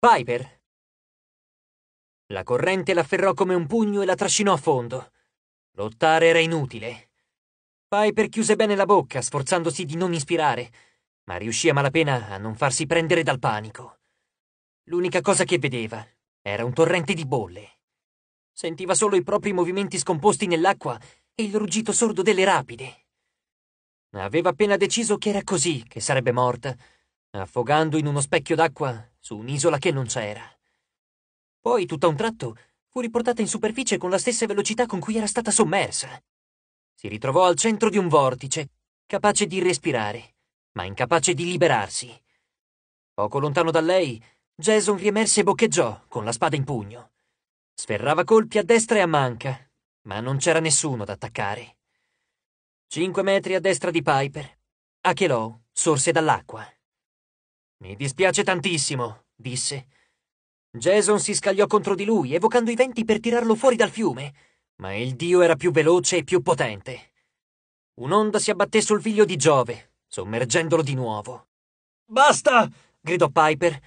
Piper! La corrente l'afferrò come un pugno e la trascinò a fondo. Lottare era inutile. Piper chiuse bene la bocca, sforzandosi di non ispirare, ma riuscì a malapena a non farsi prendere dal panico. L'unica cosa che vedeva era un torrente di bolle. Sentiva solo i propri movimenti scomposti nell'acqua e il ruggito sordo delle rapide. Aveva appena deciso che era così che sarebbe morta affogando in uno specchio d'acqua su un'isola che non c'era. Poi, tutto a un tratto, fu riportata in superficie con la stessa velocità con cui era stata sommersa. Si ritrovò al centro di un vortice, capace di respirare, ma incapace di liberarsi. Poco lontano da lei, Jason riemerse e boccheggiò con la spada in pugno. Sferrava colpi a destra e a manca, ma non c'era nessuno da attaccare. Cinque metri a destra di Piper, Achelow sorse dall'acqua. Mi dispiace tantissimo, disse. Jason si scagliò contro di lui, evocando i venti per tirarlo fuori dal fiume, ma il dio era più veloce e più potente. Un'onda si abbatté sul figlio di Giove, sommergendolo di nuovo. Basta! gridò Piper.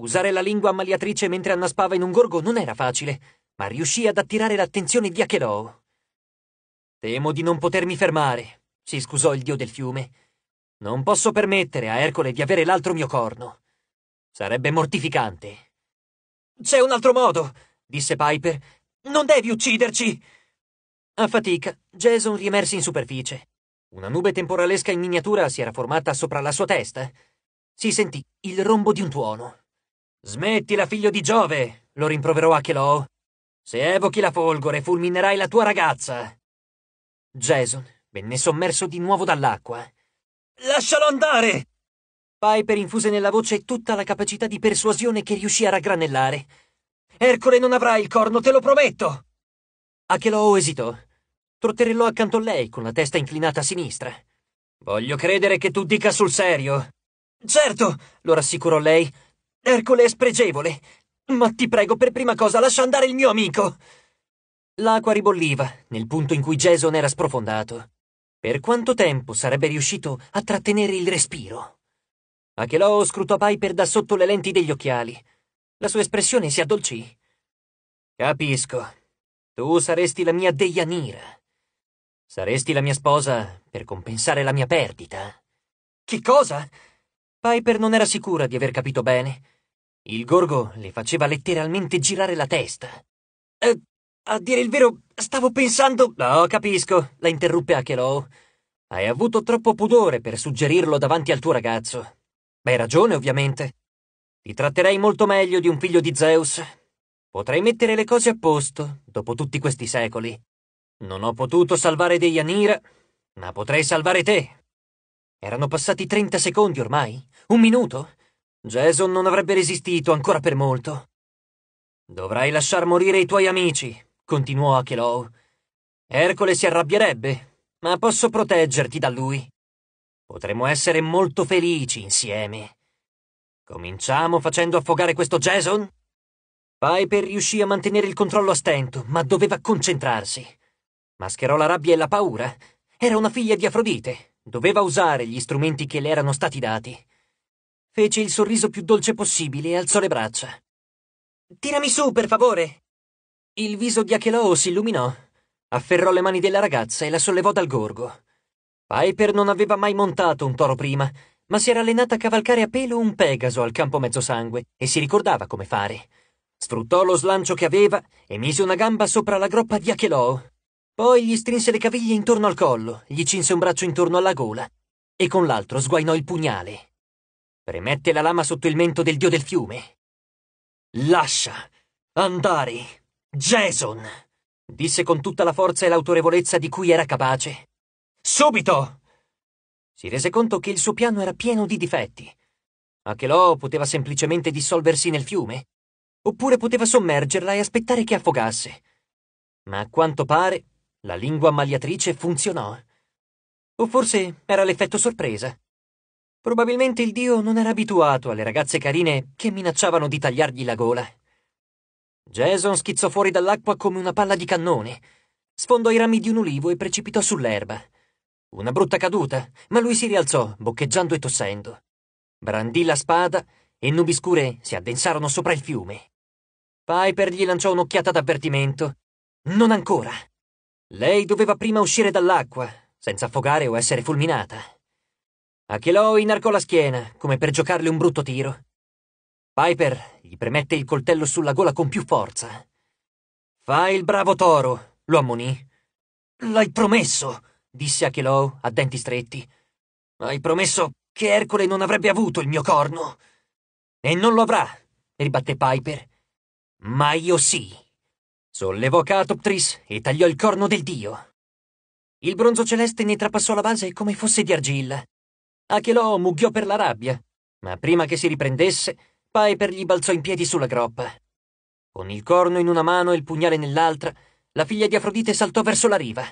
Usare la lingua ammaliatrice mentre annaspava in un gorgo non era facile, ma riuscì ad attirare l'attenzione di Acheloo. Temo di non potermi fermare, si scusò il dio del fiume. Non posso permettere a Ercole di avere l'altro mio corno. Sarebbe mortificante. C'è un altro modo, disse Piper. Non devi ucciderci! A fatica, Jason riemerse in superficie. Una nube temporalesca in miniatura si era formata sopra la sua testa. Si sentì il rombo di un tuono. Smettila, figlio di Giove! lo rimproverò a Acheloo. Se evochi la folgore, fulminerai la tua ragazza! Jason venne sommerso di nuovo dall'acqua. Lascialo andare! Piper infuse nella voce tutta la capacità di persuasione che riuscì a raggranellare. Ercole non avrà il corno, te lo prometto! Acheloo esitò. Trotterellò accanto a lei, con la testa inclinata a sinistra. Voglio credere che tu dica sul serio. Certo, lo rassicurò lei. Ercole è spregevole. Ma ti prego, per prima cosa, lascia andare il mio amico! L'acqua ribolliva, nel punto in cui Jason era sprofondato. Per quanto tempo sarebbe riuscito a trattenere il respiro? Achelò scrutò Piper da sotto le lenti degli occhiali. La sua espressione si addolcì. Capisco. Tu saresti la mia Deianira. Saresti la mia sposa per compensare la mia perdita. Che cosa? Piper non era sicura di aver capito bene. Il gorgo le faceva letteralmente girare la testa. Eh, a dire il vero, stavo pensando. No, capisco, la interruppe Achelow. Hai avuto troppo pudore per suggerirlo davanti al tuo ragazzo. Beh, ragione, ovviamente. Ti tratterei molto meglio di un figlio di Zeus. Potrei mettere le cose a posto, dopo tutti questi secoli. Non ho potuto salvare Deianira, ma potrei salvare te. Erano passati 30 secondi ormai, un minuto. Jason non avrebbe resistito ancora per molto. Dovrai lasciar morire i tuoi amici, continuò Achelow. Ercole si arrabbierebbe, ma posso proteggerti da lui. Potremmo essere molto felici insieme. Cominciamo facendo affogare questo Jason? Piper riuscì a mantenere il controllo a stento, ma doveva concentrarsi. Mascherò la rabbia e la paura. Era una figlia di Afrodite. Doveva usare gli strumenti che le erano stati dati. Fece il sorriso più dolce possibile e alzò le braccia. Tirami su, per favore! Il viso di Acheloo si illuminò. Afferrò le mani della ragazza e la sollevò dal gorgo. Piper non aveva mai montato un toro prima, ma si era allenata a cavalcare a pelo un Pegaso al campo mezzosangue e si ricordava come fare. Sfruttò lo slancio che aveva e mise una gamba sopra la groppa di Acheloo. Poi gli strinse le caviglie intorno al collo, gli cinse un braccio intorno alla gola e con l'altro sguainò il pugnale. Premette la lama sotto il mento del dio del fiume. Lascia! Andare! Jason, disse con tutta la forza e l'autorevolezza di cui era capace. Subito! Si rese conto che il suo piano era pieno di difetti. che Achelò poteva semplicemente dissolversi nel fiume, oppure poteva sommergerla e aspettare che affogasse. Ma a quanto pare la lingua ammaliatrice funzionò. O forse era l'effetto sorpresa. Probabilmente il dio non era abituato alle ragazze carine che minacciavano di tagliargli la gola. Jason schizzò fuori dall'acqua come una palla di cannone, sfondò i rami di un ulivo e precipitò sull'erba. Una brutta caduta, ma lui si rialzò, boccheggiando e tossendo. Brandì la spada e nubi scure si addensarono sopra il fiume. Piper gli lanciò un'occhiata d'avvertimento. Non ancora. Lei doveva prima uscire dall'acqua, senza affogare o essere fulminata. Achelò inarcò la schiena, come per giocarle un brutto tiro, Piper gli premette il coltello sulla gola con più forza. Fai il bravo toro, lo ammonì. L'hai promesso, disse Achilov a denti stretti. Hai promesso che Ercole non avrebbe avuto il mio corno. E non lo avrà, ribatté Piper. Ma io sì. Sollevò Catoptris e tagliò il corno del dio. Il bronzo celeste ne trapassò la base come fosse di argilla. Achelò mugghiò per la rabbia, ma prima che si riprendesse, Piper gli balzò in piedi sulla groppa. Con il corno in una mano e il pugnale nell'altra, la figlia di Afrodite saltò verso la riva.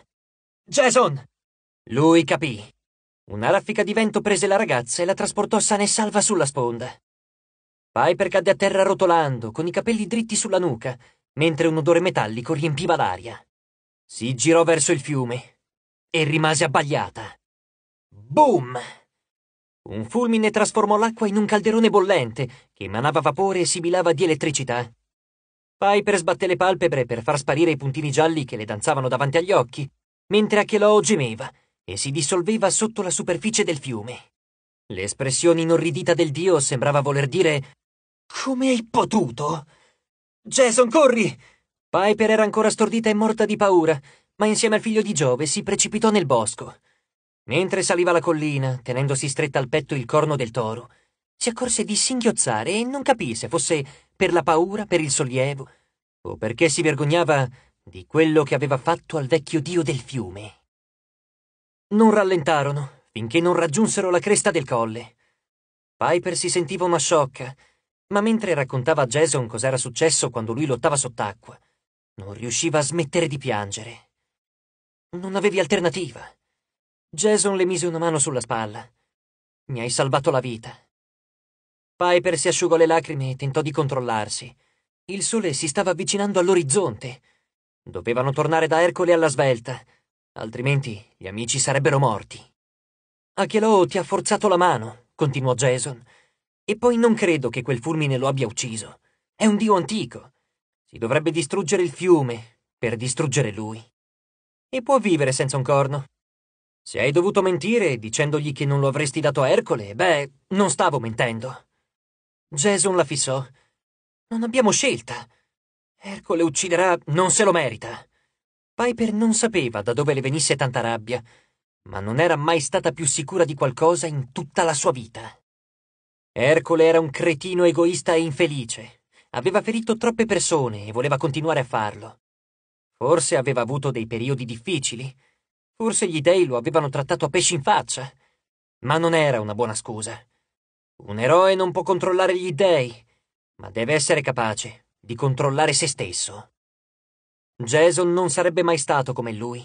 Jason! Lui capì. Una raffica di vento prese la ragazza e la trasportò sana e salva sulla sponda. Piper cadde a terra rotolando, con i capelli dritti sulla nuca, mentre un odore metallico riempiva l'aria. Si girò verso il fiume e rimase abbagliata. Boom! Un fulmine trasformò l'acqua in un calderone bollente che emanava vapore e sibilava di elettricità. Piper sbatté le palpebre per far sparire i puntini gialli che le danzavano davanti agli occhi, mentre Acheloo gemeva e si dissolveva sotto la superficie del fiume. L'espressione inorridita del dio sembrava voler dire «Come hai potuto?» «Jason, corri!» Piper era ancora stordita e morta di paura, ma insieme al figlio di Giove si precipitò nel bosco. Mentre saliva la collina, tenendosi stretta al petto il corno del toro, si accorse di singhiozzare e non capì se fosse per la paura, per il sollievo, o perché si vergognava di quello che aveva fatto al vecchio dio del fiume. Non rallentarono finché non raggiunsero la cresta del colle. Piper si sentiva una sciocca, ma mentre raccontava a Jason cos'era successo quando lui lottava sott'acqua, non riusciva a smettere di piangere. Non avevi alternativa. Jason le mise una mano sulla spalla. Mi hai salvato la vita. Piper si asciugò le lacrime e tentò di controllarsi. Il sole si stava avvicinando all'orizzonte. Dovevano tornare da Ercole alla svelta, altrimenti gli amici sarebbero morti. Achelò ti ha forzato la mano, continuò Jason. E poi non credo che quel fulmine lo abbia ucciso. È un dio antico. Si dovrebbe distruggere il fiume per distruggere lui. E può vivere senza un corno. Se hai dovuto mentire dicendogli che non lo avresti dato a Ercole, beh, non stavo mentendo. Jason la fissò. Non abbiamo scelta. Ercole ucciderà, non se lo merita. Piper non sapeva da dove le venisse tanta rabbia, ma non era mai stata più sicura di qualcosa in tutta la sua vita. Ercole era un cretino egoista e infelice. Aveva ferito troppe persone e voleva continuare a farlo. Forse aveva avuto dei periodi difficili, Forse gli dei lo avevano trattato a pesci in faccia. Ma non era una buona scusa. Un eroe non può controllare gli dei, ma deve essere capace di controllare se stesso. Jason non sarebbe mai stato come lui.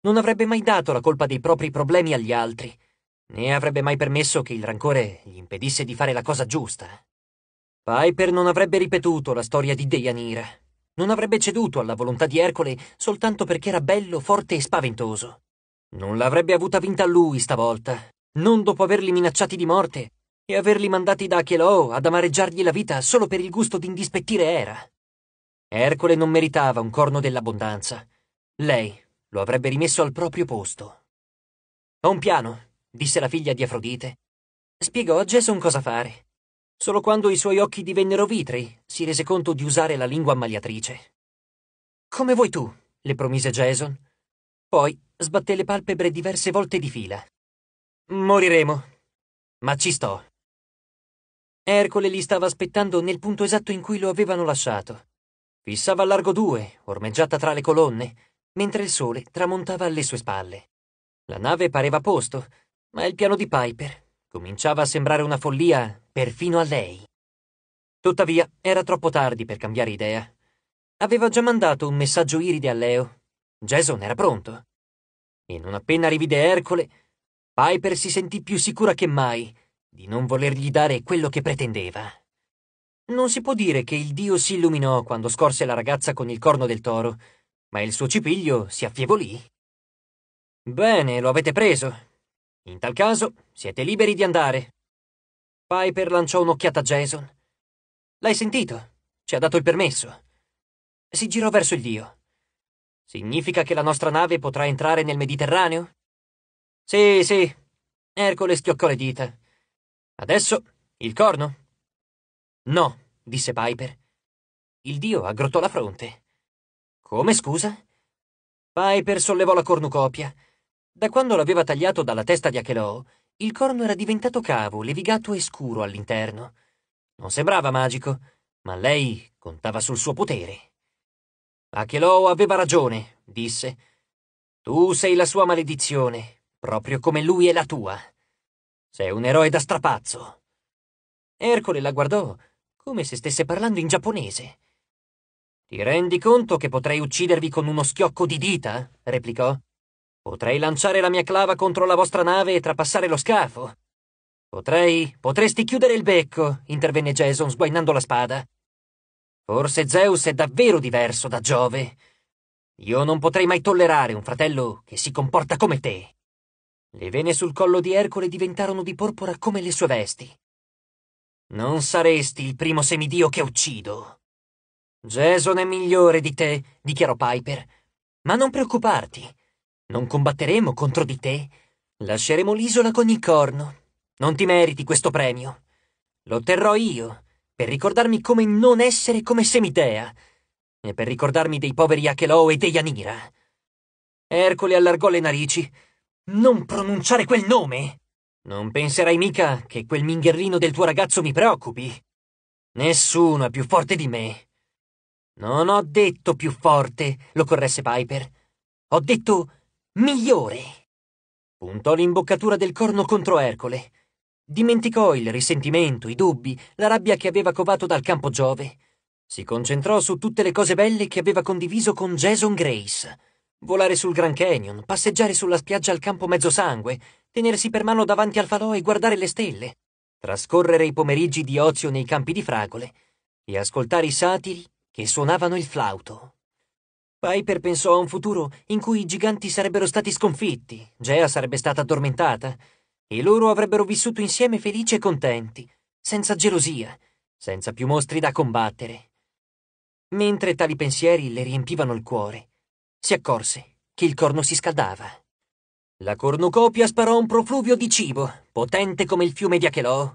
Non avrebbe mai dato la colpa dei propri problemi agli altri, né avrebbe mai permesso che il rancore gli impedisse di fare la cosa giusta. Piper non avrebbe ripetuto la storia di Deianira. Non avrebbe ceduto alla volontà di Ercole soltanto perché era bello, forte e spaventoso. Non l'avrebbe avuta vinta lui stavolta, non dopo averli minacciati di morte e averli mandati da Acheloo ad amareggiargli la vita solo per il gusto di indispettire Era. Ercole non meritava un corno dell'abbondanza. Lei lo avrebbe rimesso al proprio posto. Ho un piano, disse la figlia di Afrodite. Spiegò a Jason cosa fare. Solo quando i suoi occhi divennero vitri si rese conto di usare la lingua ammaliatrice. Come vuoi tu, le promise Jason. Poi sbatté le palpebre diverse volte di fila. Moriremo. Ma ci sto. Ercole li stava aspettando nel punto esatto in cui lo avevano lasciato. Fissava a largo due, ormeggiata tra le colonne, mentre il sole tramontava alle sue spalle. La nave pareva a posto, ma il piano di Piper cominciava a sembrare una follia perfino a lei. Tuttavia, era troppo tardi per cambiare idea. Aveva già mandato un messaggio iride a Leo. Jason era pronto e non appena rivide Ercole, Piper si sentì più sicura che mai di non volergli dare quello che pretendeva. Non si può dire che il dio si illuminò quando scorse la ragazza con il corno del toro, ma il suo cipiglio si affievolì. Bene, lo avete preso. In tal caso, siete liberi di andare. Piper lanciò un'occhiata a Jason. L'hai sentito? Ci ha dato il permesso. Si girò verso il dio. Significa che la nostra nave potrà entrare nel Mediterraneo? Sì, sì. Ercole schioccò le dita. Adesso il corno? No, disse Piper. Il dio aggrottò la fronte. Come scusa? Piper sollevò la cornucopia. Da quando l'aveva tagliato dalla testa di Achelò, il corno era diventato cavo, levigato e scuro all'interno. Non sembrava magico, ma lei contava sul suo potere. Acheloo aveva ragione, disse. Tu sei la sua maledizione, proprio come lui è la tua. Sei un eroe da strapazzo. Ercole la guardò come se stesse parlando in giapponese. Ti rendi conto che potrei uccidervi con uno schiocco di dita? replicò. Potrei lanciare la mia clava contro la vostra nave e trapassare lo scafo. Potrei. potresti chiudere il becco, intervenne Jason, sguainando la spada. Forse Zeus è davvero diverso da Giove. Io non potrei mai tollerare un fratello che si comporta come te. Le vene sul collo di Ercole diventarono di porpora come le sue vesti. Non saresti il primo semidio che uccido. Jason è migliore di te, dichiarò Piper. Ma non preoccuparti. Non combatteremo contro di te. Lasceremo l'isola con il corno. Non ti meriti questo premio. Lo otterrò io per ricordarmi come non essere come Semitea, e per ricordarmi dei poveri Achelò e Deianira. Ercole allargò le narici. Non pronunciare quel nome! Non penserai mica che quel mingherlino del tuo ragazzo mi preoccupi? Nessuno è più forte di me. Non ho detto più forte, lo corresse Piper. Ho detto migliore. Puntò l'imboccatura del corno contro Ercole. Dimenticò il risentimento, i dubbi, la rabbia che aveva covato dal campo Giove. Si concentrò su tutte le cose belle che aveva condiviso con Jason Grace. Volare sul Grand Canyon, passeggiare sulla spiaggia al campo mezzosangue, tenersi per mano davanti al falò e guardare le stelle, trascorrere i pomeriggi di ozio nei campi di fragole e ascoltare i satiri che suonavano il flauto. Piper pensò a un futuro in cui i giganti sarebbero stati sconfitti, Gea sarebbe stata addormentata, e loro avrebbero vissuto insieme felici e contenti, senza gelosia, senza più mostri da combattere. Mentre tali pensieri le riempivano il cuore, si accorse che il corno si scaldava. La cornucopia sparò un profluvio di cibo, potente come il fiume di Achelò.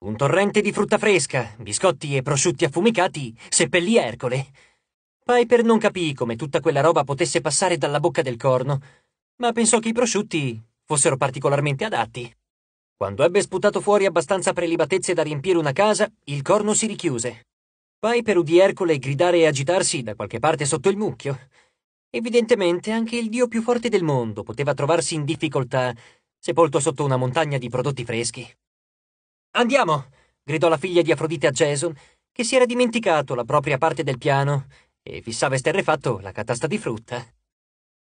Un torrente di frutta fresca, biscotti e prosciutti affumicati seppellì Ercole. Piper non capì come tutta quella roba potesse passare dalla bocca del corno, ma pensò che i prosciutti fossero particolarmente adatti. Quando ebbe sputato fuori abbastanza prelibatezze da riempire una casa, il corno si richiuse. Piper udì Ercole gridare e agitarsi da qualche parte sotto il mucchio. Evidentemente anche il dio più forte del mondo poteva trovarsi in difficoltà, sepolto sotto una montagna di prodotti freschi. Andiamo! gridò la figlia di Afrodite a Jason, che si era dimenticato la propria parte del piano e fissava esterrefatto la catasta di frutta.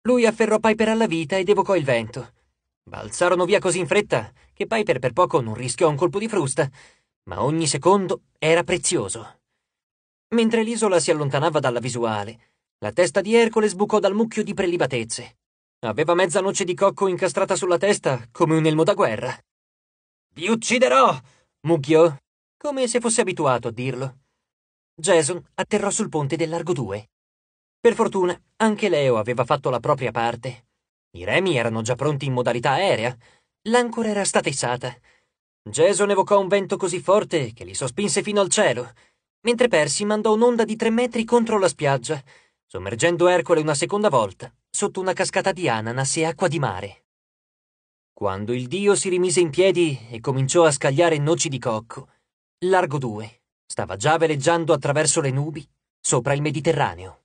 Lui afferrò Piper alla vita ed evocò il vento. Balzarono via così in fretta che Piper per poco non rischiò un colpo di frusta, ma ogni secondo era prezioso. Mentre l'isola si allontanava dalla visuale, la testa di Ercole sbucò dal mucchio di prelibatezze. Aveva mezza noce di cocco incastrata sulla testa come un elmo da guerra. Vi ucciderò! mucchiò, come se fosse abituato a dirlo. Jason atterrò sul ponte del Largo 2. Per fortuna, anche Leo aveva fatto la propria parte i remi erano già pronti in modalità aerea. L'ancora era stata issata. Jason evocò un vento così forte che li sospinse fino al cielo, mentre Percy mandò un'onda di tre metri contro la spiaggia, sommergendo Ercole una seconda volta sotto una cascata di ananas e acqua di mare. Quando il dio si rimise in piedi e cominciò a scagliare noci di cocco, Largo 2 stava già veleggiando attraverso le nubi sopra il Mediterraneo.